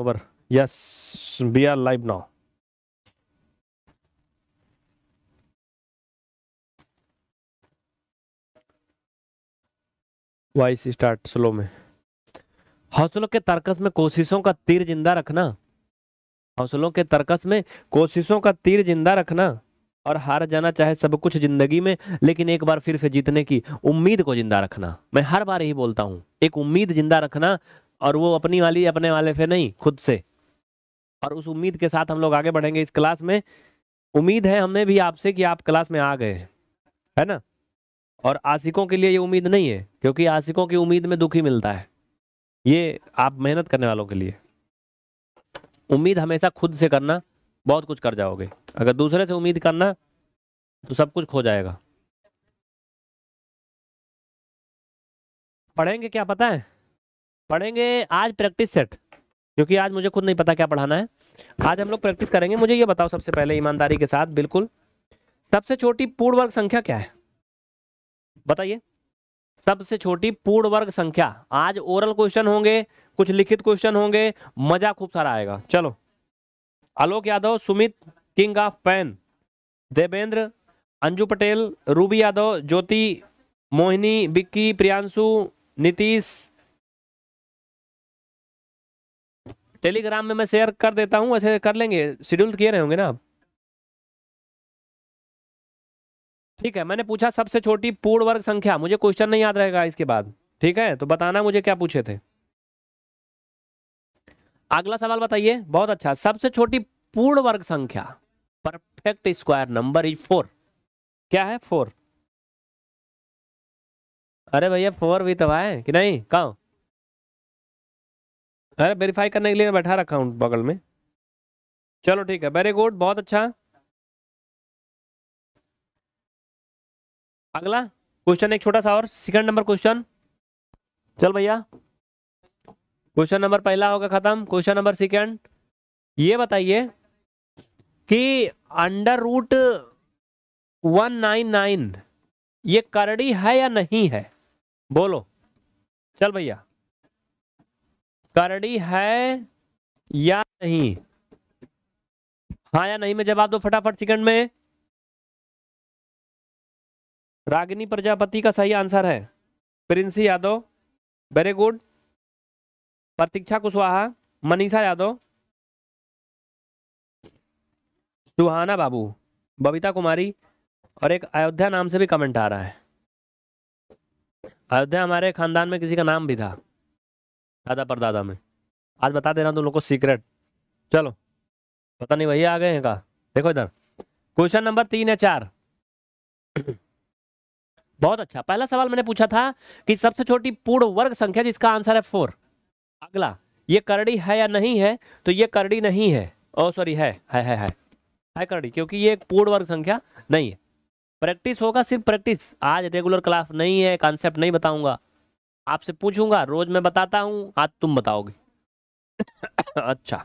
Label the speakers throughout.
Speaker 1: Over yes we are live now
Speaker 2: vice start slow में हौसलों के तर्कस में कोशिशों का तीर जिंदा रखना हौसलों के तर्कस में कोशिशों का तीर जिंदा रखना और हार जाना चाहे सब कुछ जिंदगी में लेकिन एक बार फिर से जीतने की उम्मीद को जिंदा रखना मैं हर बार यही बोलता हूं एक उम्मीद जिंदा रखना और वो अपनी वाली अपने वाले से नहीं खुद से और उस उम्मीद के साथ हम लोग आगे बढ़ेंगे इस क्लास में उम्मीद है हमें भी आपसे कि आप क्लास में आ गए है ना और आशिकों के लिए ये उम्मीद नहीं है क्योंकि आशिकों की उम्मीद में दुखी मिलता है ये आप मेहनत करने वालों के लिए उम्मीद हमेशा खुद से करना बहुत कुछ कर जाओगे अगर दूसरे से उम्मीद करना
Speaker 1: तो सब कुछ खो जाएगा पढ़ेंगे क्या पता है पढ़ेंगे आज प्रैक्टिस सेट क्योंकि
Speaker 2: आज मुझे खुद नहीं पता क्या पढ़ाना है आज हम लोग प्रैक्टिस करेंगे मुझे ये बताओ सबसे पहले ईमानदारी के साथ बिल्कुल सबसे छोटी पूर्ण वर्ग संख्या क्या है बताइए सबसे छोटी पूर्ण वर्ग संख्या आज ओरल क्वेश्चन होंगे कुछ लिखित क्वेश्चन होंगे मजा खूब सारा आएगा चलो Alok Yadav Sumit king of pan Devendra Anju Patel Ruby Yadav Jyoti Mohini Bikki
Speaker 1: Priyanshu Nitish Telegram में मैं शेयर कर देता हूँ ऐसे कर लेंगे शेड्यूल किए रहे होंगे ना आप
Speaker 2: ठीक है मैंने पूछा सबसे छोटी पूर्ण वर्ग संख्या मुझे क्वेश्चन नहीं याद रहेगा इसके बाद ठीक है तो बताना मुझे क्या पूछे थे अगला सवाल बताइए बहुत अच्छा सबसे छोटी पूर्ण वर्ग संख्या perfect square
Speaker 1: number is four क्या है फोर अरे भैया फोर भी तो है कि नहीं कहा अरे वेरीफाई करने के लिए मैं बैठा
Speaker 2: रखा हूँ बगल में
Speaker 1: चलो ठीक है वेरी गुड बहुत अच्छा अगला क्वेश्चन एक छोटा सा और सेकंड नंबर
Speaker 2: क्वेश्चन चल भैया क्वेश्चन नंबर पहला होगा खत्म क्वेश्चन नंबर सेकंड ये बताइए कि under root one nine nine ये करड़ी है या नहीं है बोलो चल भैया करड़ी है या नहीं हाँ या नहीं मैं जवाब दो फटाफट सेकंड में
Speaker 1: रागिनी प्रजापति का सही आंसर है प्रिंसी यादव वेरी गुड प्रतीक्षा कुशवाहा मनीषा
Speaker 2: यादव सुहाना बाबू बबीता कुमारी और एक अयोध्या नाम से भी कमेंट आ रहा है अयोध्या हमारे खानदान में किसी का नाम भी था दादा पर दादा में आज बता दे रहा हूँ तुम लोग को सीक्रेट चलो पता नहीं भैया आ गए हैं का देखो इधर क्वेश्चन नंबर तीन है चार बहुत अच्छा पहला सवाल मैंने पूछा था कि सबसे छोटी पूर्ण वर्ग संख्या जिसका आंसर है फोर अगला ये करड़ी है या नहीं है तो ये करड़ी नहीं है ओ सॉरी है है है है है करड़ी क्योंकि ये एक पूर्ण वर्ग संख्या नहीं है प्रैक्टिस होगा सिर्फ प्रैक्टिस आज रेगुलर क्लास नहीं है कॉन्सेप्ट नहीं बताऊंगा आपसे पूछूंगा रोज मैं बताता हूं आज तुम बताओगे अच्छा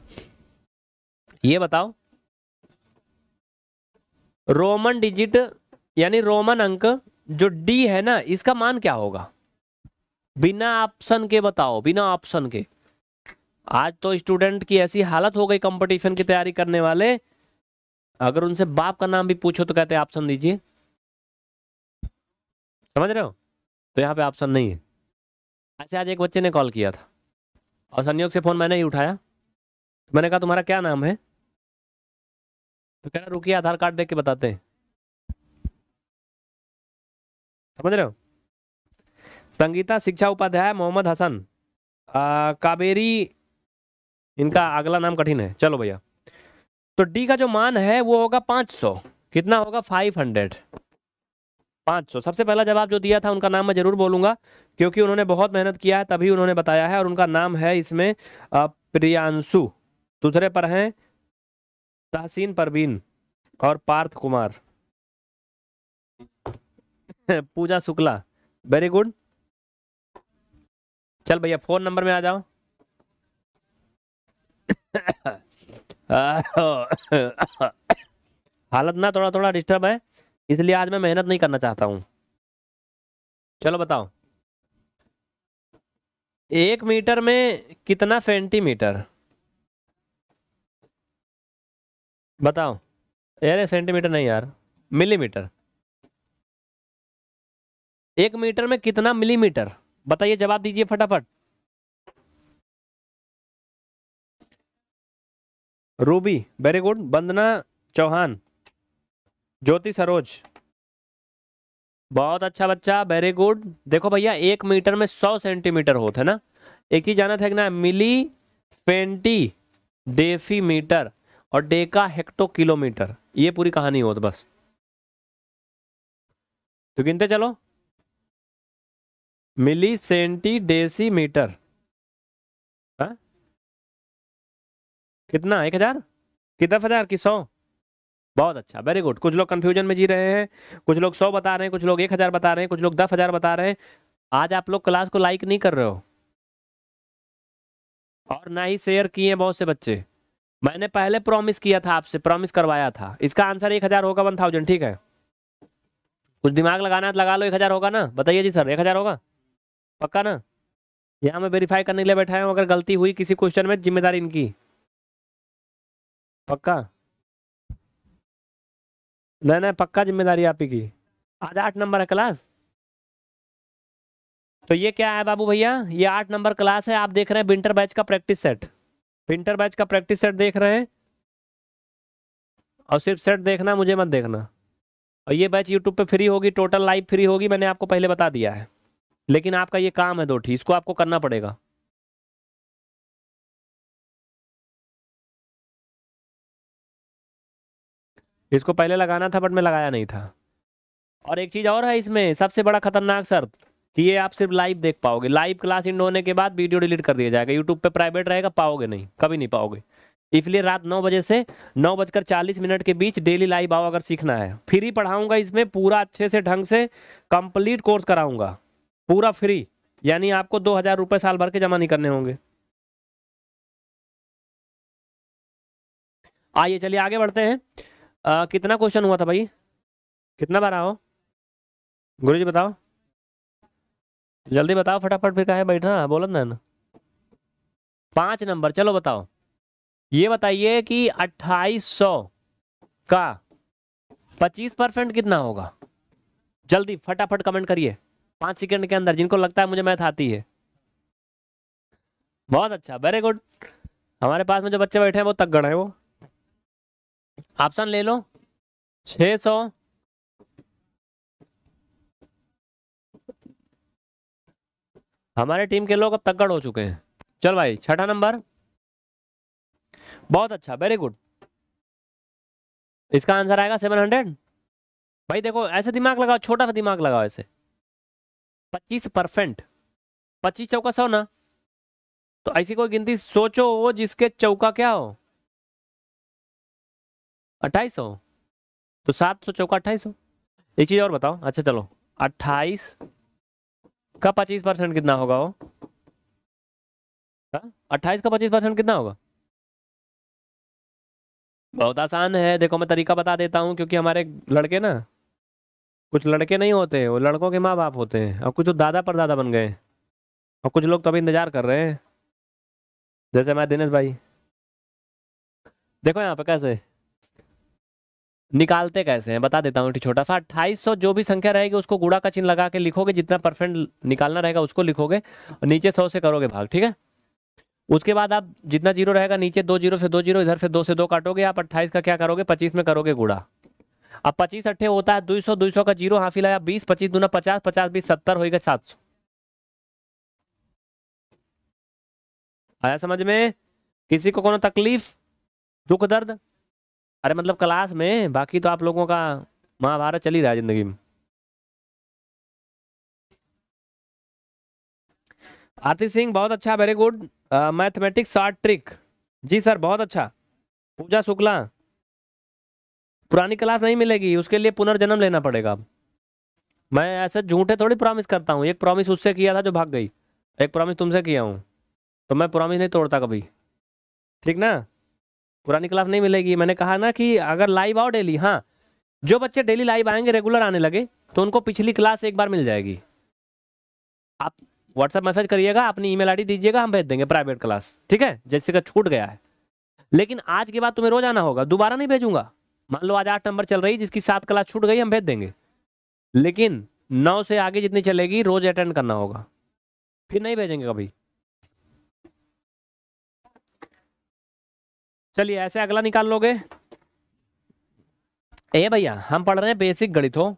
Speaker 2: ये बताओ रोमन डिजिट यानी रोमन अंक जो डी है ना इसका मान क्या होगा बिना ऑप्शन के बताओ बिना ऑप्शन के आज तो स्टूडेंट की ऐसी हालत हो गई कंपटीशन की तैयारी करने वाले अगर उनसे बाप का नाम भी पूछो तो कहते ऑप्शन दीजिए समझ रहे हो तो यहां पे ऑप्शन नहीं है ऐसे आज एक बच्चे ने कॉल किया था और संयोग से फ़ोन मैंने ही उठाया
Speaker 1: मैंने कहा तुम्हारा क्या नाम है तो कह रहा रुकिए आधार कार्ड देख के बताते हैं समझ रहे हो
Speaker 2: संगीता शिक्षा उपाध्याय मोहम्मद हसन काबेरी इनका अगला नाम कठिन है चलो भैया तो डी का जो मान है वो होगा पांच सौ कितना होगा फाइव हंड्रेड पाँच सौ सबसे पहला जवाब जो दिया था उनका नाम मैं जरूर बोलूंगा क्योंकि उन्होंने बहुत मेहनत किया है तभी उन्होंने बताया है और उनका नाम है इसमें प्रियांशु दूसरे पर हैं तहसीन परवीन और पार्थ कुमार पूजा शुक्ला वेरी गुड चल भैया फोन नंबर में आ जाओ हालत ना थोड़ा थोड़ा डिस्टर्ब है इसलिए आज मैं मेहनत नहीं करना चाहता हूँ चलो बताओ एक मीटर में कितना सेंटीमीटर बताओ अरे सेंटीमीटर नहीं यार मिलीमीटर एक मीटर में कितना मिलीमीटर बताइए जवाब दीजिए फटाफट
Speaker 1: रूबी वेरी गुड वंदना चौहान
Speaker 2: ज्योति सरोज बहुत अच्छा बच्चा वेरी गुड देखो भैया एक मीटर में सौ सेंटीमीटर होते है ना एक ही जाना था ना मिली फेंटी डेफी मीटर और डेका हेक्टो किलोमीटर ये पूरी कहानी हो तो बस
Speaker 1: तो गिनते चलो मिली सेंटी डेसी मीटर हाँ?
Speaker 2: कितना एक हजार कितना हजार की सौ बहुत अच्छा वेरी गुड कुछ लोग कन्फ्यूजन में जी रहे हैं कुछ लोग सौ बता रहे हैं कुछ लोग एक हज़ार बता रहे हैं कुछ लोग दस हज़ार बता रहे हैं आज आप लोग क्लास को लाइक नहीं कर रहे हो और ना ही शेयर किए बहुत से बच्चे मैंने पहले प्रॉमिस किया था आपसे प्रॉमिस करवाया था इसका आंसर एक हज़ार होगा वन थाउजेंड ठीक है कुछ दिमाग लगाना है तो लगा लो एक हज़ार होगा ना बताइए जी सर एक हज़ार होगा पक्का ना यहाँ मैं वेरीफाई करने के लिए बैठा हूँ अगर गलती हुई किसी क्वेश्चन में जिम्मेदारी इनकी
Speaker 1: पक्का नहीं नहीं पक्का जिम्मेदारी आप ही की आज आठ नंबर है क्लास
Speaker 2: तो ये क्या है बाबू भैया ये आठ नंबर क्लास है आप देख रहे हैं विंटर बैच का प्रैक्टिस सेट विंटर बैच का प्रैक्टिस सेट देख रहे हैं और सिर्फ सेट देखना मुझे मत देखना और ये बैच यूट्यूब पे फ्री होगी टोटल लाइव फ्री होगी मैंने आपको पहले बता दिया है लेकिन
Speaker 1: आपका ये काम है दो ठीक इसको आपको करना पड़ेगा इसको पहले लगाना था बट मैं
Speaker 2: लगाया नहीं था और एक चीज़ और है इसमें सबसे बड़ा खतरनाक शर्त कि ये आप सिर्फ लाइव देख पाओगे लाइव क्लास इंड होने के बाद वीडियो डिलीट कर दिया जाएगा यूट्यूब पे प्राइवेट रहेगा पाओगे नहीं कभी नहीं पाओगे इसलिए रात नौ बजे से नौ बजकर चालीस मिनट के बीच डेली लाइव आओ अगर सीखना है फ्री पढ़ाऊंगा इसमें पूरा अच्छे से ढंग से कंप्लीट कोर्स कराऊंगा पूरा फ्री यानी आपको दो हज़ार रुपये साल भर के जमा नहीं करने होंगे
Speaker 1: आइए चलिए आगे बढ़ते हैं आ, कितना क्वेश्चन हुआ था भाई कितना बार आओ गुरु जी बताओ
Speaker 2: जल्दी बताओ फटाफट फिर कहा बैठना बोलो ना पाँच नंबर चलो बताओ ये बताइए कि अट्ठाईस सौ का पच्चीस परसेंट कितना होगा जल्दी फटाफट कमेंट करिए पाँच सेकंड के अंदर जिनको लगता है मुझे मैथ आती है बहुत अच्छा वेरी गुड हमारे पास में जो बच्चे बैठे हैं वो तगड़ हैं वो ऑप्शन ले लो छः सौ हमारे टीम के लोग अब तकड़ हो चुके हैं चल भाई छठा नंबर बहुत अच्छा वेरी गुड इसका आंसर आएगा सेवन हंड्रेड भाई देखो ऐसे दिमाग लगाओ छोटा सा दिमाग लगाओ ऐसे पच्चीस परसेंट पच्चीस चौका सौ ना तो ऐसी कोई गिनती सोचो जिसके चौका क्या हो अट्ठाईस सौ तो सात सौ चौका अट्ठाईस सौ एक चीज़ और बताओ अच्छा चलो अट्ठाईस का पच्चीस परसेंट कितना होगा वो हाँ? अट्ठाईस का पच्चीस परसेंट कितना होगा बहुत आसान है देखो मैं तरीका बता देता हूँ क्योंकि हमारे लड़के ना कुछ लड़के नहीं होते वो लड़कों के माँ बाप होते हैं और कुछ तो दादा पर दादा बन गए और कुछ लोग तो अभी इंतजार कर रहे हैं जैसे हमारे दिनेश भाई देखो यहाँ पे कैसे निकालते कैसे हैं बता देता हूँ छोटा सा अट्ठाईस जो भी संख्या रहेगी उसको गुड़ा का चिन्ह लगा के लिखोगे जितना परसेंट निकालना रहेगा उसको लिखोगे और नीचे सौ से करोगे भाग ठीक है उसके बाद आप जितना जीरो रहेगा नीचे दो जीरो से दो जीरो इधर से दो से दो काटोगे आप अट्ठाईस का क्या करोगे पच्चीस में करोगे गुड़ा अब पच्चीस अट्ठे होता है दो सौ का जीरो हाफी लाया बीस पच्चीस दूना पचास पचास बीस सत्तर होगा सात सौ आया समझ में किसी को कोई तकलीफ दुख दर्द अरे मतलब क्लास में बाकी तो आप लोगों का महाभारत चल ही रहा है जिंदगी में आरती सिंह बहुत अच्छा very good mathematics short trick जी सर बहुत अच्छा पूजा शुक्ला पुरानी क्लास नहीं मिलेगी उसके लिए पुनर्जन्म लेना पड़ेगा मैं ऐसे झूठे थोड़ी प्रॉमिस करता हूँ एक प्रॉमिस उससे किया था जो भाग गई एक प्रॉमिस तुमसे किया हूँ तो मैं प्रॉमिस नहीं तोड़ता कभी ठीक ना पुरानी क्लास नहीं मिलेगी मैंने कहा ना कि अगर लाइव आओ डेली हाँ जो बच्चे डेली लाइव आएंगे रेगुलर आने लगे तो उनको पिछली क्लास एक बार मिल जाएगी आप व्हाट्सएप मैसेज करिएगा अपनी ईमेल आईडी दीजिएगा हम भेज देंगे प्राइवेट क्लास ठीक है जैसे का छूट गया है लेकिन आज के बाद तुम्हें रोज आना होगा दोबारा नहीं भेजूंगा मान लो आज आठ नंबर चल रही जिसकी सात क्लास छूट गई हम भेज देंगे लेकिन नौ से आगे जितनी चलेगी रोज अटेंड करना होगा फिर नहीं भेजेंगे कभी चलिए ऐसे अगला निकाल लोगे ए भैया हम पढ़ रहे हैं बेसिक गणित हो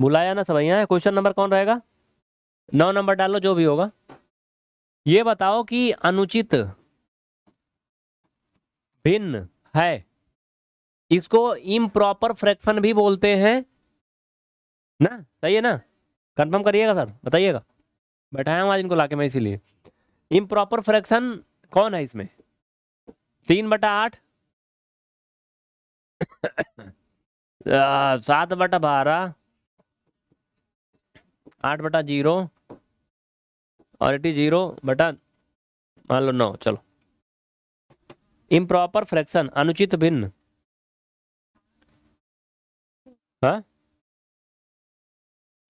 Speaker 2: बुलाया ना सब भैया क्वेश्चन नंबर कौन रहेगा नौ नंबर डाल लो जो भी होगा ये बताओ कि अनुचित भिन्न है इसको इम्प्रॉपर फ्रैक्शन भी बोलते हैं ना सही है ना कंफर्म करिएगा सर बताइएगा बैठाया हूँ आज इनको लाके मैं इसीलिए इम्प्रॉपर फ्रैक्शन कौन है इसमें तीन बटा आठ सात बटा बारह आठ बटा जीरो और एटी जीरो बटा मान लो नौ चलो इम प्रॉपर फ्रैक्शन अनुचित भिन्न
Speaker 1: हाँ?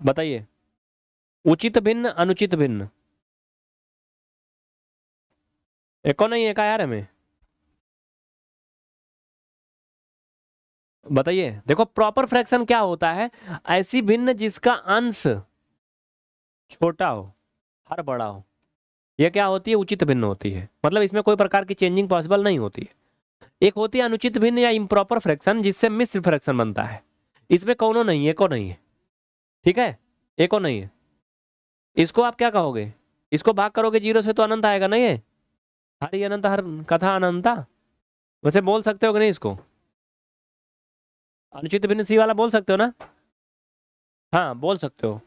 Speaker 1: बताइए उचित भिन्न अनुचित भिन्न एको नहीं है का यार हमें बताइए देखो प्रॉपर फ्रैक्शन क्या होता है ऐसी भिन्न जिसका अंश छोटा हो
Speaker 2: हर बड़ा हो यह क्या होती है उचित भिन्न होती है मतलब इसमें कोई प्रकार की चेंजिंग पॉसिबल नहीं होती है एक होती है अनुचित भिन्न या इम्प्रॉपर फ्रैक्शन जिससे मिश्र फ्रैक्शन बनता है इसमें कौनो नहीं है को नहीं है ठीक है एक और नहीं है इसको आप क्या कहोगे इसको भाग करोगे जीरो से तो अनंत आएगा नहीं है हर अनंत हर कथा अनंता वैसे बोल सकते हो कि नहीं इसको अनुचित भिन्न सी वाला बोल सकते हो ना हाँ बोल सकते हो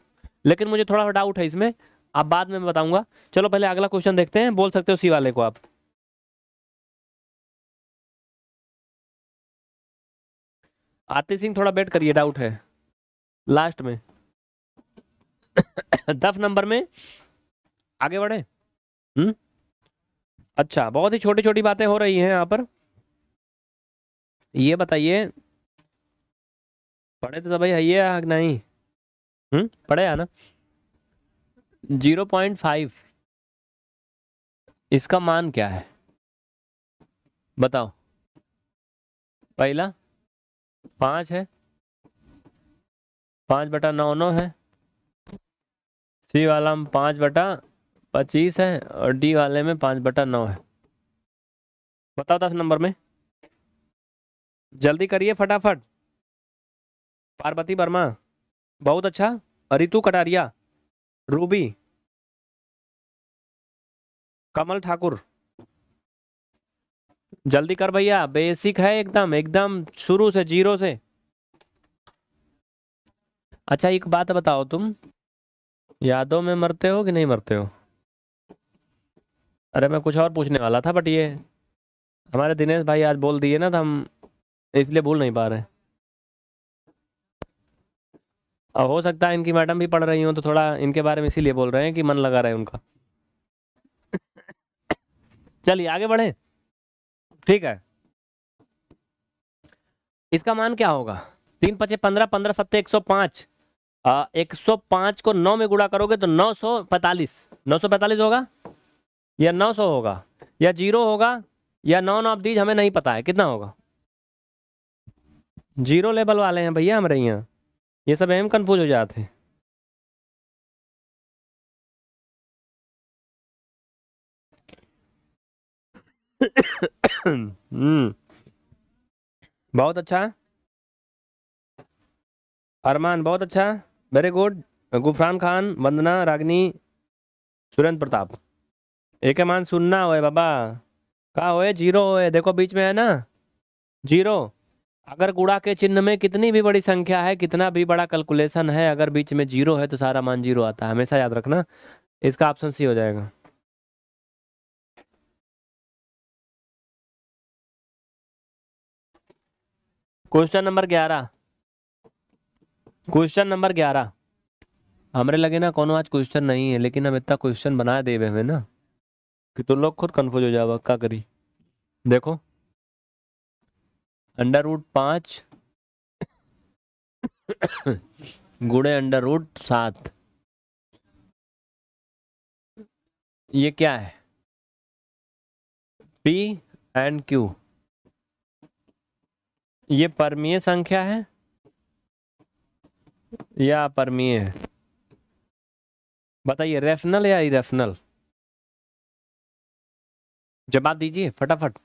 Speaker 2: लेकिन मुझे थोड़ा सा डाउट है इसमें
Speaker 1: आप बाद में बताऊंगा चलो पहले अगला क्वेश्चन देखते हैं बोल सकते हो सी वाले को आप आरती सिंह थोड़ा बैठ करिए डाउट है लास्ट में दस नंबर में
Speaker 2: आगे बढ़े हम्म अच्छा बहुत ही छोटी छोटी बातें हो रही हैं यहाँ पर ये बताइए पढ़े तो सब है आग नहीं हम्म पढ़े है ना जीरो पॉइंट फाइव इसका मान क्या है बताओ पहला पाँच है पाँच बटा नौ नौ है सी वाला में पाँच बटा पच्चीस है और डी वाले में पाँच बटा नौ है बताओ दस नंबर में जल्दी करिए फटाफट
Speaker 1: पार्वती वर्मा बहुत अच्छा रितु कटारिया रूबी कमल ठाकुर
Speaker 2: जल्दी कर भैया बेसिक है एकदम एकदम शुरू से जीरो से अच्छा एक बात बताओ तुम यादों में मरते हो कि नहीं मरते हो अरे मैं कुछ और पूछने वाला था बट ये हमारे दिनेश भाई आज बोल दिए ना तो हम इसलिए भूल नहीं पा रहे अब हो सकता है इनकी मैडम भी पढ़ रही हो तो थोड़ा इनके बारे में इसीलिए बोल रहे हैं कि मन लगा रहे उनका चलिए आगे बढ़े ठीक है इसका मान क्या होगा तीन पचे पंद्रह पंद्रह सत्ते एक सौ पांच एक सौ पांच को नौ में गुड़ा करोगे तो नौ सौ पैतालीस नौ सौ पैतालीस होगा या नौ सौ होगा या जीरो होगा या नौ
Speaker 1: नौ अब दीज हमें नहीं पता है कितना होगा
Speaker 2: जीरो लेवल वाले हैं भैया हम
Speaker 1: रही हैं ये सब एम कन्फ्यूज हो जाते हैं हम्म। बहुत अच्छा
Speaker 2: अरमान बहुत अच्छा वेरी गुड गुफरान खान वंदना रागनी सुरेंद्र प्रताप एक मान सुनना होए बाबा कहा होए जीरो होए देखो बीच में है ना जीरो अगर गुड़ा के चिन्ह में कितनी भी बड़ी संख्या है कितना भी बड़ा कैलकुलेशन है अगर बीच में जीरो है तो सारा मान जीरो आता है हमेशा याद रखना
Speaker 1: इसका ऑप्शन सी हो जाएगा क्वेश्चन नंबर ग्यारह
Speaker 2: क्वेश्चन नंबर ग्यारह हमारे लगे ना कौन आज क्वेश्चन नहीं है लेकिन हम इतना क्वेश्चन बना देवे हमें ना कि तुम तो लोग खुद कंफ्यूज हो जाओ क्या करी देखो अंडर रूट पाँच
Speaker 1: गुड़े अंडर रूट सात ये क्या है पी
Speaker 2: एंड क्यू ये परमीय संख्या है या अपरमीय है बताइए रेफनल
Speaker 1: या इरेफनल जवाब दीजिए फटाफट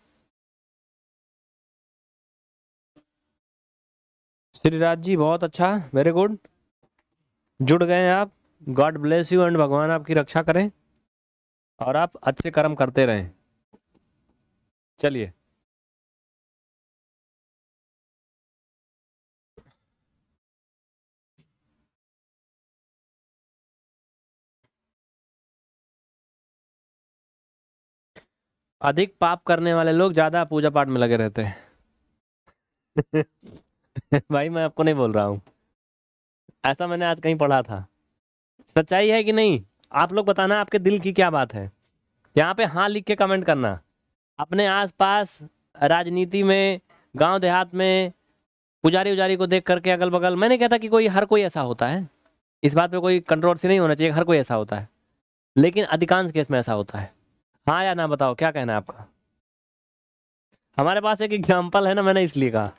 Speaker 1: श्रीराज जी
Speaker 2: बहुत अच्छा वेरी गुड जुड़ गए हैं आप गॉड ब्लेस यू एंड भगवान आपकी रक्षा
Speaker 1: करें और आप अच्छे कर्म करते रहें चलिए अधिक पाप करने वाले लोग
Speaker 2: ज्यादा पूजा पाठ में लगे रहते हैं भाई मैं आपको नहीं बोल रहा हूँ ऐसा मैंने आज कहीं पढ़ा था सच्चाई है कि नहीं आप लोग बताना आपके दिल की क्या बात है यहाँ पे हाँ लिख के कमेंट करना अपने आसपास राजनीति में गांव देहात में पुजारी उजारी को देख करके अगल बगल मैंने कहता कि कोई हर कोई ऐसा होता है इस बात पे कोई कंट्रोवर्सी नहीं होना चाहिए हर कोई ऐसा होता है लेकिन अधिकांश केस में ऐसा होता है हाँ या ना बताओ क्या कहना है आपका हमारे पास एक एग्जाम्पल है ना मैंने इसलिए कहा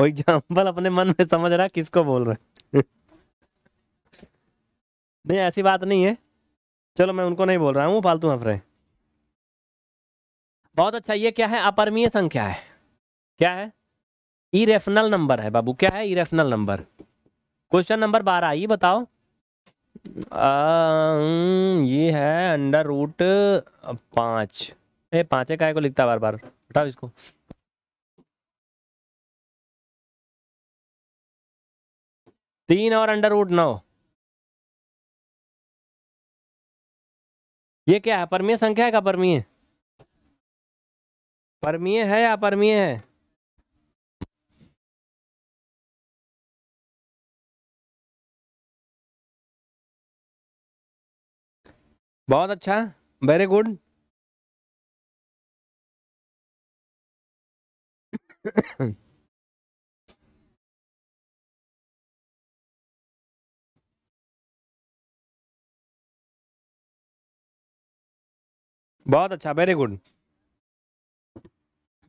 Speaker 2: और एग्जाम्पल अपने मन में समझ रहा किसको बोल रहे नहीं ऐसी बात नहीं है चलो मैं उनको नहीं बोल रहा हूँ फालतू रहे बहुत अच्छा ये क्या है अपरमीय संख्या है क्या है इरेफनल नंबर है बाबू क्या है इरेफनल नंबर क्वेश्चन नंबर बारह ये बताओ आ, ये है अंडर रूट पाँच ए पाँचे काय को लिखता बार बार उठाओ
Speaker 1: इसको तीन और अंडर रूट नौ ये क्या है परमीय संख्या है का परमीय परमीय है या अपरमीय है बहुत अच्छा वेरी गुड बहुत अच्छा वेरी गुड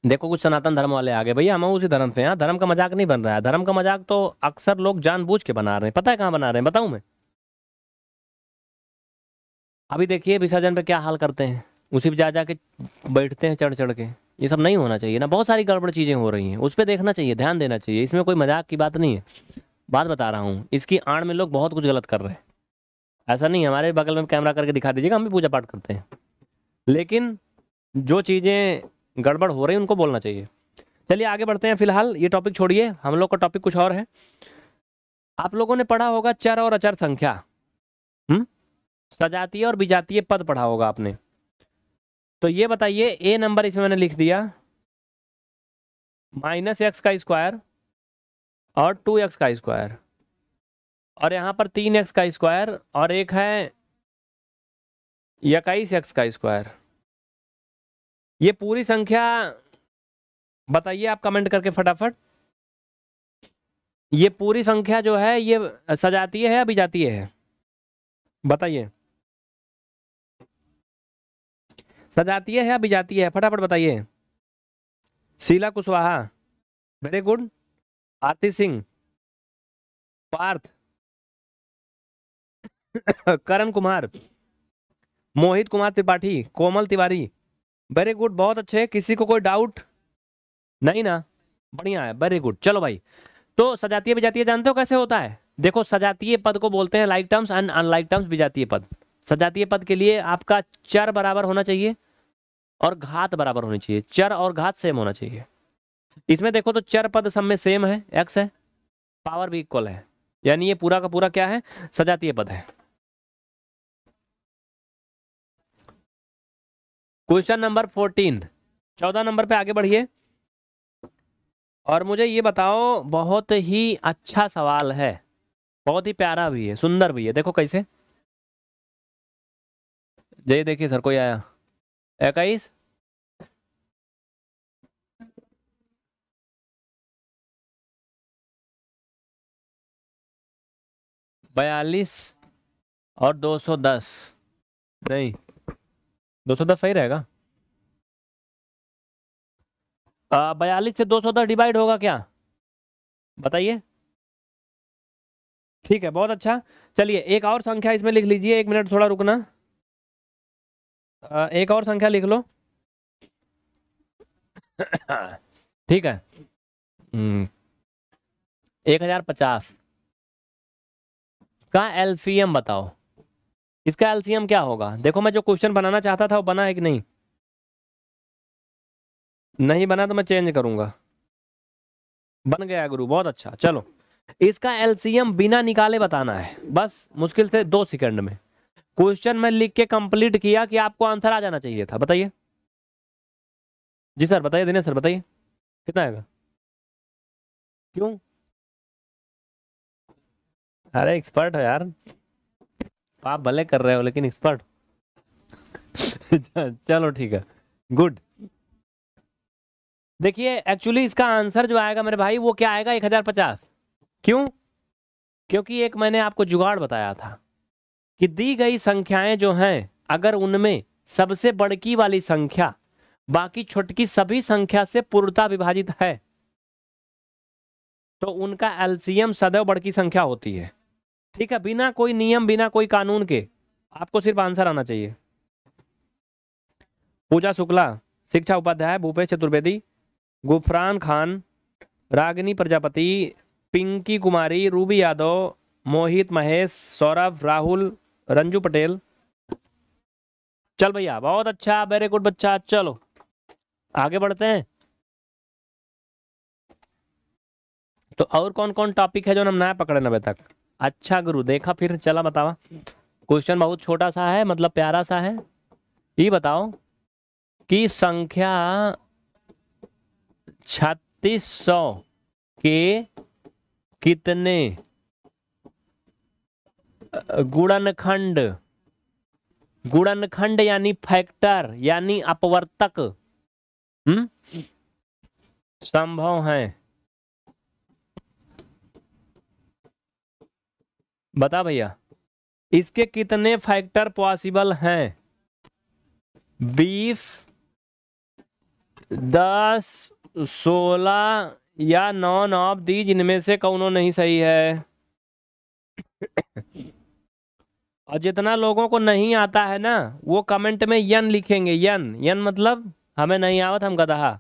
Speaker 2: देखो कुछ सनातन धर्म वाले आ गए भैया हम उसी धर्म से यहाँ धर्म का मजाक नहीं बन रहा है धर्म का मजाक तो अक्सर लोग जानबूझ के बना रहे हैं पता है कहाँ बना रहे हैं बताऊँ मैं अभी देखिए विसर्जन पे क्या हाल करते हैं उसी पर जा जाके बैठते हैं चढ़ चढ़ के ये सब नहीं होना चाहिए ना बहुत सारी गड़बड़ चीज़ें हो रही हैं उस पर देखना चाहिए ध्यान देना चाहिए इसमें कोई मजाक की बात नहीं है बात बता रहा हूँ इसकी आड़ में लोग बहुत कुछ गलत कर रहे हैं ऐसा नहीं हमारे बगल में कैमरा करके दिखा दीजिएगा हम भी पूजा पाठ करते हैं लेकिन जो चीज़ें गड़बड़ हो रही उनको बोलना चाहिए चलिए आगे बढ़ते हैं फिलहाल ये टॉपिक छोड़िए हम लोग का टॉपिक कुछ और है आप लोगों ने पढ़ा होगा चर और अचर संख्या हम्म सजातीय और विजातीय पद पढ़ा होगा आपने तो ये बताइए ए नंबर इसमें मैंने लिख दिया माइनस एक्स का स्क्वायर और टू एक्स का स्क्वायर और यहाँ पर तीन एक्स का स्क्वायर और एक है इक्कीस एक्स का स्क्वायर ये पूरी संख्या बताइए आप कमेंट करके फटाफट ये पूरी संख्या जो है ये सजातीय है या बिजातीय है बताइए
Speaker 1: सजातीय है या बिजातीय है फटाफट बताइए Sheela Kushwaha very good Aarti Singh Parth Karan Kumar
Speaker 2: Mohit Kumar Tripathi Komal Tiwari very good बहुत अच्छे किसी को कोई डाउट नहीं ना बढ़िया है वेरी गुड चलो भाई तो सजातीय विजातीय जानते हो कैसे होता है देखो सजातीय पद को बोलते हैं like terms and unlike terms विजातीय पद सजातीय पद के लिए आपका चर बराबर होना चाहिए और घात बराबर होनी चाहिए चर और घात सेम होना चाहिए इसमें देखो तो चर पद सब में सेम है एक्स है पावर भी इक्वल है यानी ये पूरा का पूरा क्या है सजातीय पद है क्वेश्चन नंबर फोर्टीन चौदह नंबर पे आगे बढ़िए और मुझे ये बताओ बहुत ही अच्छा सवाल
Speaker 1: है बहुत ही प्यारा भी है सुंदर भी है देखो कैसे जय देखिए सर कोई आया इक्कीस बयालीस और दो सौ दस नहीं दो सौ दस सही रहेगा बयालीस से दो सौ दस डिवाइड होगा क्या बताइए
Speaker 2: ठीक है बहुत अच्छा चलिए एक और संख्या इसमें लिख लीजिए एक मिनट थोड़ा रुकना आ, एक और संख्या लिख लो ठीक है
Speaker 1: हम्म।
Speaker 2: एक हजार पचास का एलसीएम बताओ इसका एलसीएम क्या होगा देखो मैं जो क्वेश्चन बनाना चाहता था वो बना है कि नहीं नहीं बना तो मैं चेंज करूंगा बन गया गुरु बहुत अच्छा चलो इसका एलसीएम बिना निकाले बताना है बस मुश्किल से दो सेकंड में क्वेश्चन में लिख
Speaker 1: के कंप्लीट किया कि आपको आंसर आ जाना चाहिए था बताइए जी सर बताइए दिनेश सर बताइए कितना आएगा क्यों
Speaker 2: अरे एक्सपर्ट है यार पाप भले कर रहे हो लेकिन एक्सपर्ट चलो ठीक है गुड देखिए एक्चुअली इसका आंसर जो आएगा मेरे भाई वो क्या आएगा एक हजार पचास क्यों क्योंकि एक मैंने आपको जुगाड़ बताया था कि दी गई संख्याएं जो हैं अगर उनमें सबसे बड़की वाली संख्या बाकी छोटकी सभी संख्या से पूर्णता विभाजित है तो उनका एल्सियम सदैव बड़की संख्या होती है ठीक है बिना कोई नियम बिना कोई कानून के आपको सिर्फ आंसर आना चाहिए पूजा शुक्ला शिक्षा उपाध्याय भूपेश चतुर्वेदी गुफरान खान रागिनी प्रजापति पिंकी कुमारी रूबी यादव मोहित महेश सौरभ राहुल रंजू पटेल चल भैया बहुत अच्छा वेरी गुड बच्चा चलो आगे बढ़ते हैं तो और कौन कौन टॉपिक है जो हम ना पकड़े नबे तक अच्छा गुरु देखा फिर चला बतावा क्वेश्चन बहुत छोटा सा है मतलब प्यारा सा है ये बताओ कि संख्या छत्तीस सौ के कितने गुणनखंड गुणनखंड यानी फैक्टर यानी अपवर्तक हम्म संभव है बता भैया इसके कितने फैक्टर पॉसिबल हैं बीस दस सोलह या नौ नौ दी जिनमें से कौनों नहीं सही है और जितना लोगों को नहीं आता है ना वो कमेंट में यन लिखेंगे यन यन मतलब हमें नहीं आवत हम गधा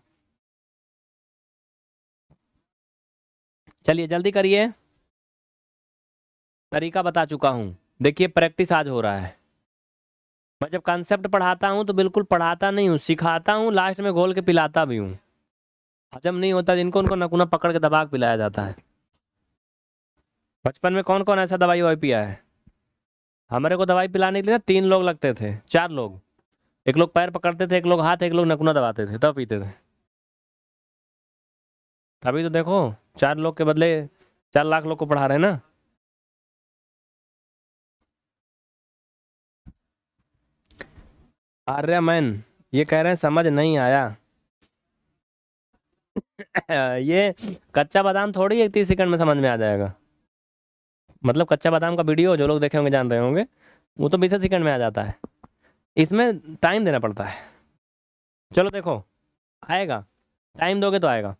Speaker 1: चलिए जल्दी करिए तरीका बता चुका हूँ देखिए प्रैक्टिस आज हो रहा है
Speaker 2: मैं जब कंसेप्ट पढ़ाता हूँ तो बिल्कुल पढ़ाता नहीं हूँ सिखाता हूँ लास्ट में घोल के पिलाता भी हूँ हजम नहीं होता जिनको उनको नकुना पकड़ के दबा के पिलाया जाता है बचपन में कौन कौन ऐसा दवाई वाई पिया है हमारे को दवाई पिलाने के लिए ना तीन लोग लगते थे चार लोग एक लोग पैर पकड़ते थे एक लोग हाथ एक लोग नकुना दबाते थे तब पीते थे
Speaker 1: तभी तो देखो चार लोग के बदले चार लाख लोग को पढ़ा रहे ना आर्यमैन ये कह रहे हैं समझ नहीं आया
Speaker 2: ये कच्चा बादाम थोड़ी एक तीस सेकंड में समझ में आ जाएगा मतलब कच्चा बादाम का वीडियो जो लोग देखे होंगे जान रहे होंगे वो तो बीस सेकंड में आ जाता है इसमें टाइम देना पड़ता है चलो देखो आएगा टाइम दोगे तो आएगा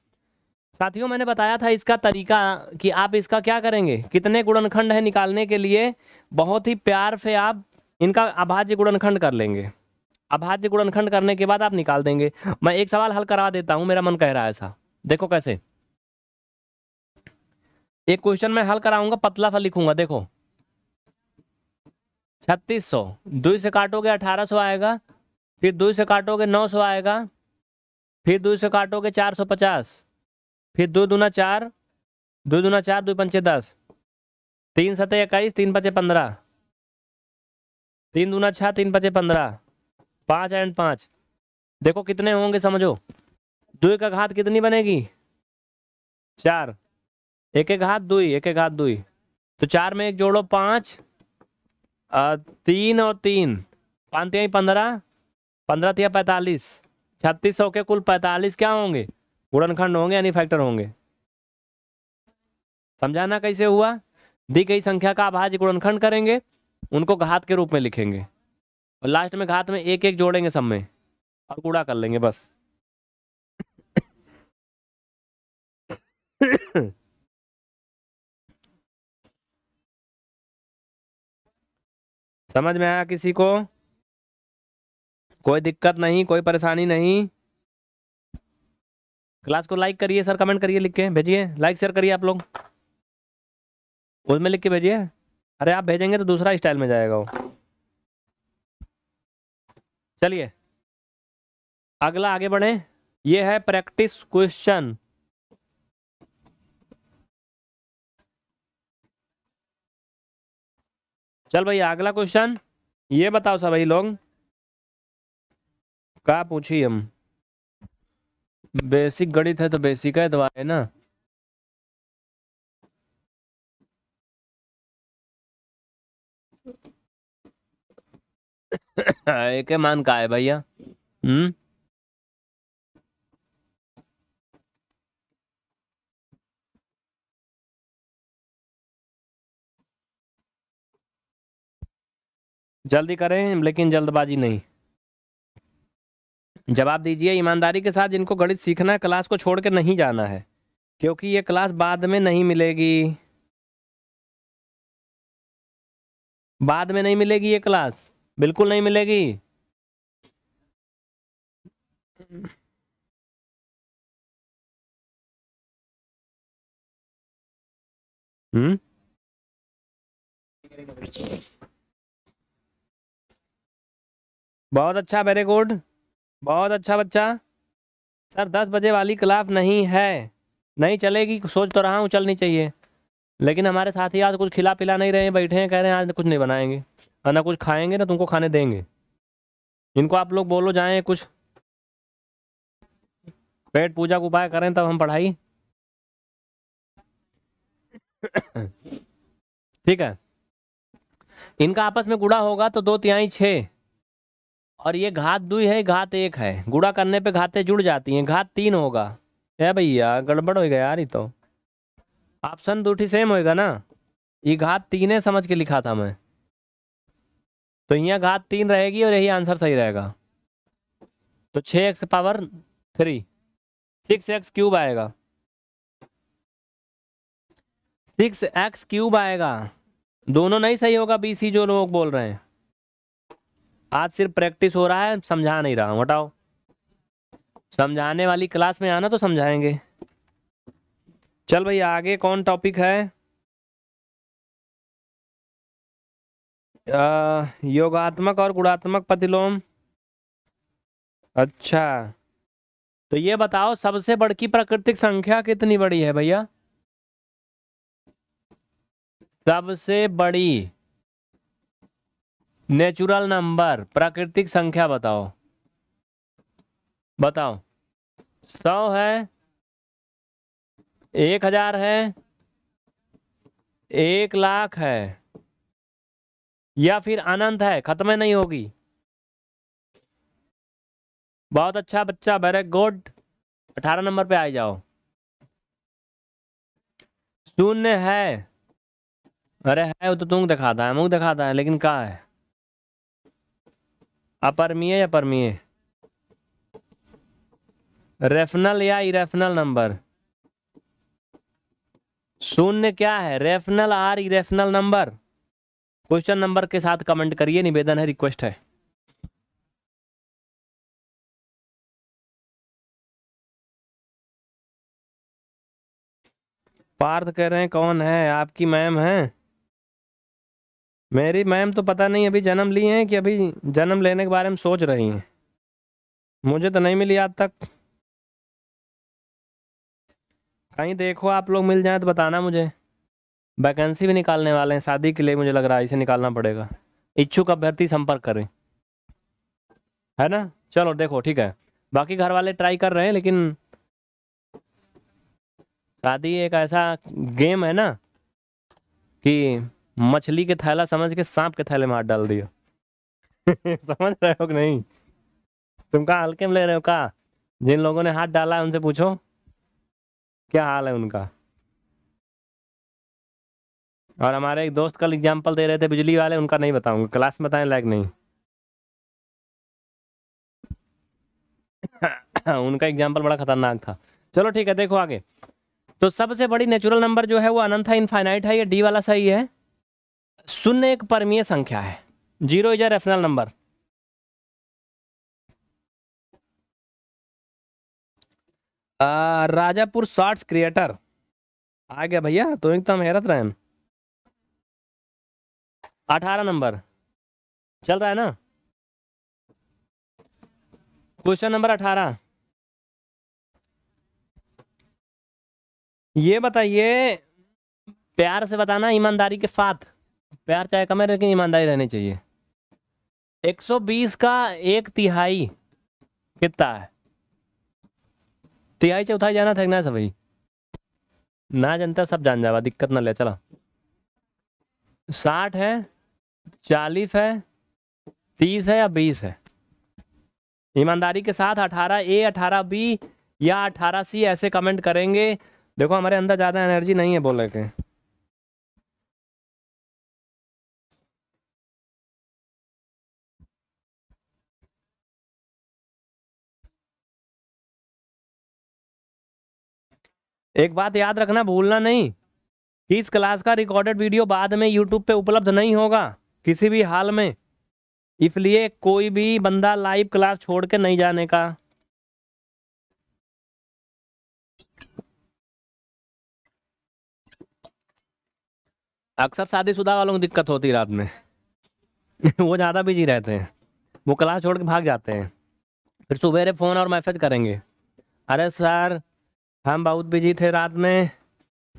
Speaker 2: साथियों मैंने बताया था इसका तरीका कि आप इसका क्या करेंगे कितने गुणनखंड है निकालने के लिए बहुत ही प्यार से आप इनका अभाज्य गुणनखंड कर लेंगे अभाज्य गुणनखंड करने के बाद आप निकाल देंगे मैं एक सवाल हल करा देता हूं मेरा मन कह रहा है ऐसा देखो कैसे एक क्वेश्चन मैं हल कराऊंगा पतला सा लिखूंगा देखो छत्तीस सौ दो से काटोगे अठारह सौ आएगा फिर दो से काटोगे नौ सौ आएगा फिर दो से काटोगे चार सौ पचास फिर दो दूना चार दो दूना चार दो पंचे दस तीन सतह इक्कीस तीन पचे पंद्रह तीन दूना छः तीन पचे पंद्रह पाँच एंड पाँच देखो कितने होंगे समझो दुई का घात कितनी बनेगी चार एक एक घात दुई एक एक घात दुई तो चार में एक जोड़ो पाँच तीन और तीन पाँच पंद्रह पंद्रह तिया पैंतालीस छत्तीस सौ के कुल पैंतालीस क्या होंगे गुड़नखंड होंगे यानी फैक्टर होंगे समझाना कैसे हुआ दी गई संख्या का अभाज्य गुणनखंड करेंगे उनको घात के रूप में लिखेंगे और लास्ट में घात में एक एक जोड़ेंगे सब में और कूड़ा कर लेंगे बस
Speaker 1: समझ में आया किसी को कोई दिक्कत नहीं कोई परेशानी नहीं
Speaker 2: क्लास को लाइक करिए सर कमेंट करिए लिख के भेजिए लाइक शेयर करिए आप लोग उसमें लिख के भेजिए अरे आप भेजेंगे तो दूसरा स्टाइल में जाएगा वो चलिए अगला आगे बढ़े ये है प्रैक्टिस क्वेश्चन चल भाई अगला क्वेश्चन ये बताओ सा भाई
Speaker 1: लोग का पूछिए हम बेसिक गणित है तो बेसिक है तो आए ना एक मान का है भैया हम्म जल्दी करें लेकिन
Speaker 2: जल्दबाजी नहीं जवाब दीजिए ईमानदारी के साथ जिनको गणित सीखना है क्लास को छोड़ के नहीं जाना है क्योंकि ये क्लास बाद में नहीं मिलेगी
Speaker 1: बाद में नहीं मिलेगी ये क्लास बिल्कुल नहीं मिलेगी हम्म बहुत अच्छा वेरी गुड बहुत अच्छा बच्चा सर दस बजे
Speaker 2: वाली क्लास नहीं है नहीं चलेगी सोच तो रहा हूँ चलनी चाहिए लेकिन हमारे साथी आज कुछ खिला पिला नहीं रहे बैठे हैं कह रहे हैं आज कुछ नहीं बनाएंगे ना कुछ खाएंगे ना तुमको खाने देंगे इनको आप लोग बोलो जाए कुछ पेट पूजा का उपाय करें तब हम पढ़ाई ठीक है इनका आपस में गुड़ा होगा तो दो तिहाई छः और ये घात दुई है घात एक है गुड़ा करने पे घाते जुड़ जाती हैं घात तीन होगा है भैया गड़बड़ होएगा यार ही तो ऑप्शन दूठी सेम होएगा ना ये घात तीन है समझ के लिखा था मैं तो यहाँ घात तीन रहेगी और यही आंसर सही रहेगा तो छः x power three six x cube आएगा सिक्स एक्स क्यूब आएगा दोनों नहीं सही होगा बी सी जो लोग बोल रहे हैं आज सिर्फ प्रैक्टिस हो रहा है समझा नहीं रहा हूँ हटाओ समझाने वाली क्लास में आना तो समझाएंगे चल भैया आगे कौन टॉपिक है
Speaker 1: योगात्मक और गुणात्मक प्रतिलोम अच्छा तो ये बताओ
Speaker 2: सबसे बड़की प्राकृतिक संख्या कितनी बड़ी है भैया सबसे बड़ी नेचुरल नंबर प्राकृतिक संख्या बताओ बताओ सौ है एक हजार है एक लाख है या फिर अनंत है खत्म नहीं होगी बहुत अच्छा बच्चा वेरी गुड अठारह नंबर पे आ जाओ शून्य है अरे है वो तो तुम दिखाता है मुंह दिखाता है लेकिन कहा है अपरमीय या परमीय रेफनल या इरेफनल नंबर शून्य क्या है rational
Speaker 1: or irrational number question number के साथ कमेंट करिए निवेदन है रिक्वेस्ट है पार्थ कह रहे हैं कौन है आपकी मैम
Speaker 2: है मेरी मैम तो पता नहीं अभी जन्म ली हैं कि अभी जन्म लेने के बारे में सोच रही हैं मुझे तो नहीं मिली आज तक कहीं देखो आप लोग मिल जाए तो बताना मुझे वैकेंसी भी निकालने वाले हैं शादी के लिए मुझे लग रहा है इसे निकालना पड़ेगा इच्छुक अभ्यर्थी संपर्क करें है ना चलो देखो ठीक है बाकी घर वाले ट्राई कर रहे हैं लेकिन शादी एक ऐसा गेम है ना कि मछली के थैला समझ के सांप के थैले में हाथ डाल दिया समझ रहे हो कि नहीं तुम कहा हल्के में ले रहे हो कहा जिन लोगों ने हाथ डाला है उनसे पूछो क्या हाल है उनका और हमारे एक दोस्त कल एग्जाम्पल दे रहे थे बिजली वाले उनका नहीं बताऊंगा क्लास में बताएं लायक नहीं उनका एग्जाम्पल बड़ा खतरनाक था चलो ठीक है देखो आगे तो सबसे बड़ी नेचुरल नंबर जो है वो अनंत है इनफाइनाइट है ये डी वाला
Speaker 1: सही है शून्य एक परमीय संख्या है zero is a rational number Rajapur shorts creator आ गया भैया तो एकदम हैरत हैं अठारह नंबर चल रहा है ना क्वेश्चन नंबर अठारह ये बताइए प्यार से बताना
Speaker 2: ईमानदारी के साथ प्यार चाहे कम है लेकिन ईमानदारी रहनी चाहिए 120 का एक तिहाई कितना है तिहाई चौथाई जाना ना सब भाई ना जानता सब जान जावा दिक्कत ना ले चला साठ है चालीस है तीस है या बीस है ईमानदारी के साथ अठारह ए अठारह बी या अठारह
Speaker 1: सी ऐसे कमेंट करेंगे देखो हमारे अंदर ज़्यादा एनर्जी नहीं है बोले के एक बात याद रखना भूलना नहीं इस क्लास का रिकॉर्डेड
Speaker 2: वीडियो बाद में यूट्यूब पे उपलब्ध नहीं होगा किसी भी हाल में इसलिए कोई
Speaker 1: भी बंदा लाइव क्लास छोड़ के नहीं जाने का
Speaker 2: अक्सर शादीशुदा वालों को दिक्कत होती रात में वो ज़्यादा बिजी रहते हैं वो क्लास छोड़ के भाग जाते हैं फिर सुबेरे फ़ोन और मैसेज करेंगे अरे सर हम बहुत बिजी थे रात में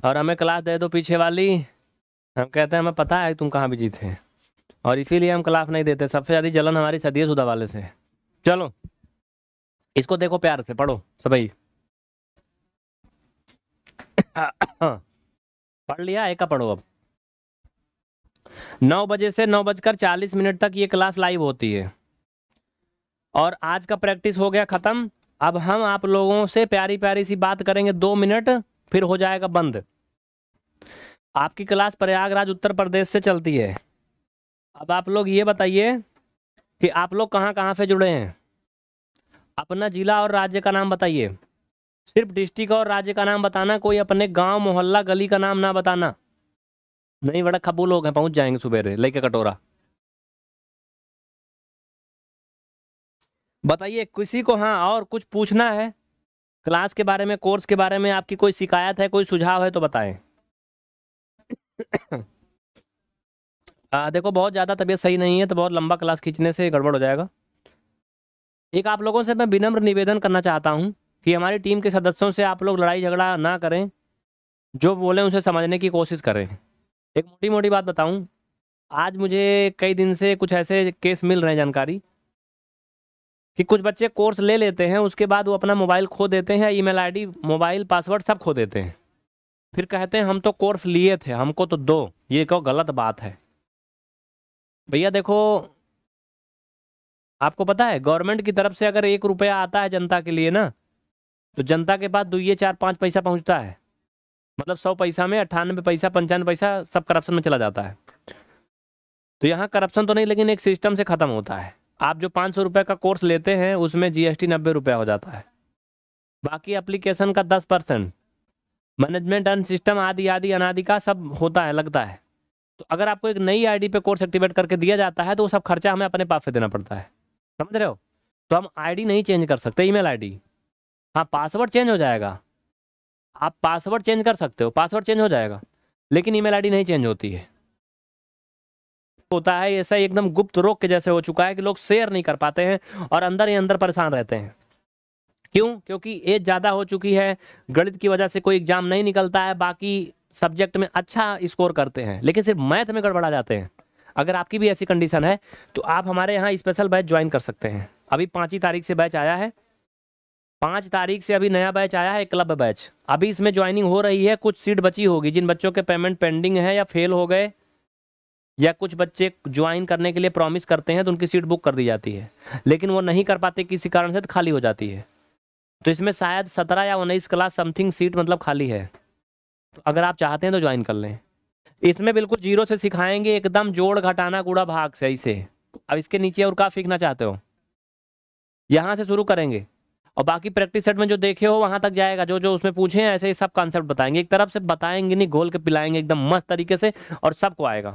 Speaker 2: और हमें क्लास दे दो पीछे वाली हम कहते हैं हमें पता है तुम कहाँ बिजी थे और इसीलिए हम क्लास नहीं देते सबसे ज़्यादा जलन हमारी सदी सुधा वाले से चलो इसको देखो प्यार से पढ़ो सभी पढ़ लिया एक का पढ़ो अब नौ बजे से नौ बजकर चालीस मिनट तक ये क्लास लाइव होती है और आज का प्रैक्टिस हो गया ख़त्म अब हम आप लोगों से प्यारी प्यारी सी बात करेंगे दो मिनट फिर हो जाएगा बंद आपकी क्लास प्रयागराज उत्तर प्रदेश से चलती है अब आप लोग ये बताइए कि आप लोग कहाँ कहाँ से जुड़े हैं अपना जिला और राज्य का नाम बताइए सिर्फ डिस्ट्रिक्ट और राज्य का नाम बताना कोई अपने गांव मोहल्ला गली का नाम ना बताना नहीं बड़ा खबू लोग हैं पहुंच जाएंगे सुबेरे लेके कटोरा बताइए किसी को हाँ और कुछ पूछना है क्लास के बारे में कोर्स के बारे में आपकी कोई शिकायत है कोई सुझाव है तो बताएं आ, हाँ, देखो बहुत ज़्यादा तबीयत सही नहीं है तो बहुत लंबा क्लास खींचने से गड़बड़ हो जाएगा एक आप लोगों से मैं विनम्र निवेदन करना चाहता हूँ कि हमारी टीम के सदस्यों से आप लोग लड़ाई झगड़ा ना करें जो बोलें उसे समझने की कोशिश करें एक मोटी मोटी बात बताऊँ आज मुझे कई दिन से कुछ ऐसे केस मिल रहे हैं जानकारी कि कुछ बच्चे कोर्स ले लेते हैं उसके बाद वो अपना मोबाइल खो देते हैं ईमेल आईडी मोबाइल पासवर्ड सब खो देते हैं फिर कहते हैं हम तो कोर्स लिए थे हमको तो दो ये को तो गलत बात है भैया देखो आपको पता है गवर्नमेंट की तरफ से अगर एक रुपया आता है जनता के लिए ना तो जनता के पास दुइये चार पाँच पैसा पहुंचता है मतलब सौ पैसा में अट्ठानबे पैसा पंचानवे पैसा सब करप्शन में चला जाता है तो यहाँ करप्शन तो नहीं लेकिन एक सिस्टम से ख़त्म होता है आप जो पाँच सौ रुपये का कोर्स लेते हैं उसमें जी एस टी नब्बे रुपया हो जाता है बाकी एप्लीकेशन का दस परसेंट मैनेजमेंट एंड सिस्टम आदि आदि अनादि का सब होता है लगता है तो अगर आपको एक नई आईडी पे कोर्स एक्टिवेट करके दिया जाता है तो वो सब खर्चा हमें अपने पास से देना पड़ता है समझ रहे हो तो हम आईडी नहीं चेंज कर सकते ईमेल आईडी हाँ पासवर्ड चेंज हो जाएगा आप पासवर्ड चेंज कर सकते हो पासवर्ड चेंज हो जाएगा लेकिन ईमेल आईडी नहीं चेंज होती है होता है ऐसा एकदम गुप्त रोग के जैसे हो चुका है कि लोग शेयर नहीं कर पाते हैं और अंदर ही अंदर परेशान रहते हैं क्यों क्योंकि एज ज़्यादा हो चुकी है गणित की वजह से कोई एग्जाम नहीं निकलता है बाकी सब्जेक्ट में अच्छा स्कोर करते हैं लेकिन सिर्फ मैथ में गड़बड़ा जाते हैं अगर आपकी भी ऐसी कंडीशन है तो आप हमारे यहाँ स्पेशल बैच ज्वाइन कर सकते हैं अभी ही तारीख से बैच आया है पाँच तारीख से अभी नया बैच आया है क्लब बैच अभी इसमें ज्वाइनिंग हो रही है कुछ सीट बची होगी जिन बच्चों के पेमेंट पेंडिंग है या फेल हो गए या कुछ बच्चे ज्वाइन करने के लिए प्रॉमिस करते हैं तो उनकी सीट बुक कर दी जाती है लेकिन वो नहीं कर पाते किसी कारण से तो खाली हो जाती है तो इसमें शायद सत्रह या उन्नीस क्लास समथिंग सीट मतलब खाली है तो अगर आप चाहते हैं तो ज्वाइन कर लें इसमें बिल्कुल जीरो से सिखाएंगे एकदम जोड़ घटाना गुड़ा भाग सही से अब इसके नीचे और का सीखना चाहते हो यहाँ से शुरू करेंगे और बाकी प्रैक्टिस सेट में जो देखे हो वहां तक जाएगा जो जो उसमें पूछे हैं ऐसे ही सब कॉन्सेप्ट बताएंगे एक तरफ से बताएंगे नहीं घोल के पिलाएंगे एकदम मस्त तरीके से और सबको आएगा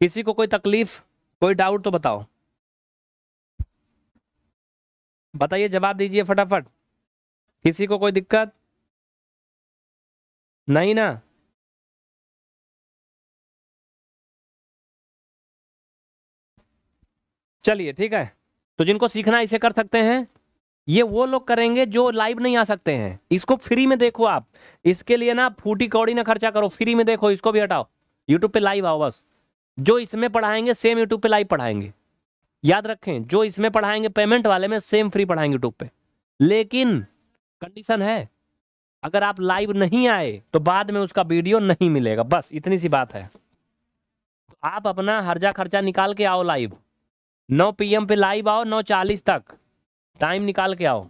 Speaker 2: किसी को कोई तकलीफ
Speaker 1: कोई डाउट तो बताओ बताइए जवाब दीजिए फटाफट किसी को कोई दिक्कत नहीं ना चलिए ठीक है तो जिनको सीखना इसे कर सकते हैं
Speaker 2: ये वो लोग करेंगे जो लाइव नहीं आ सकते हैं इसको फ्री में देखो आप इसके लिए ना फूटी कौड़ी ना खर्चा करो फ्री में देखो इसको भी हटाओ यूट्यूब पे लाइव आओ बस जो इसमें पढ़ाएंगे सेम यूट्यूब पे लाइव पढ़ाएंगे याद रखें जो इसमें पढ़ाएंगे पेमेंट वाले में सेम फ्री पढ़ाएंगे यूट्यूब पे लेकिन कंडीशन है अगर आप लाइव नहीं आए तो बाद में उसका वीडियो नहीं मिलेगा बस इतनी सी बात है तो आप अपना हर्जा खर्चा निकाल के आओ लाइव नौ पीएम पे लाइव आओ नौ चालीस तक टाइम निकाल के आओ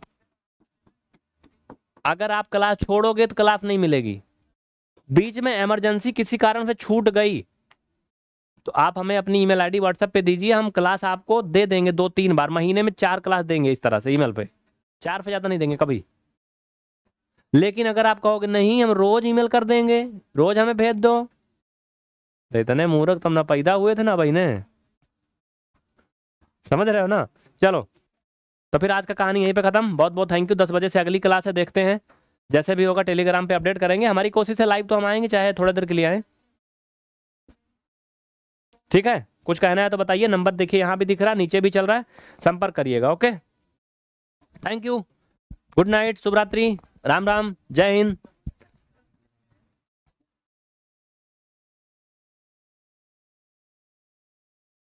Speaker 2: अगर आप क्लास छोड़ोगे तो क्लास नहीं मिलेगी बीच में इमरजेंसी किसी कारण से छूट गई तो आप हमें अपनी ईमेल आईडी व्हाट्सएप पे दीजिए हम क्लास आपको दे देंगे दो तीन बार महीने में चार क्लास देंगे इस तरह से ईमेल पे चार से ज़्यादा नहीं देंगे कभी लेकिन अगर आप कहोगे नहीं हम रोज ईमेल कर देंगे रोज हमें भेज दो तो इतने मूर्ख तुम ना पैदा हुए थे ना भाई ने समझ रहे हो ना चलो तो फिर आज का कहानी यहीं पे खत्म बहुत बहुत थैंक यू दस बजे से अगली क्लास है देखते हैं जैसे भी होगा टेलीग्राम पे अपडेट करेंगे हमारी कोशिश है लाइव तो हम आएंगे चाहे थोड़ी देर के लिए आए ठीक है कुछ कहना है तो बताइए नंबर देखिए यहां भी दिख रहा है नीचे भी चल रहा है संपर्क करिएगा okay thank
Speaker 1: you good night शुभरात्रि राम राम जय हिंद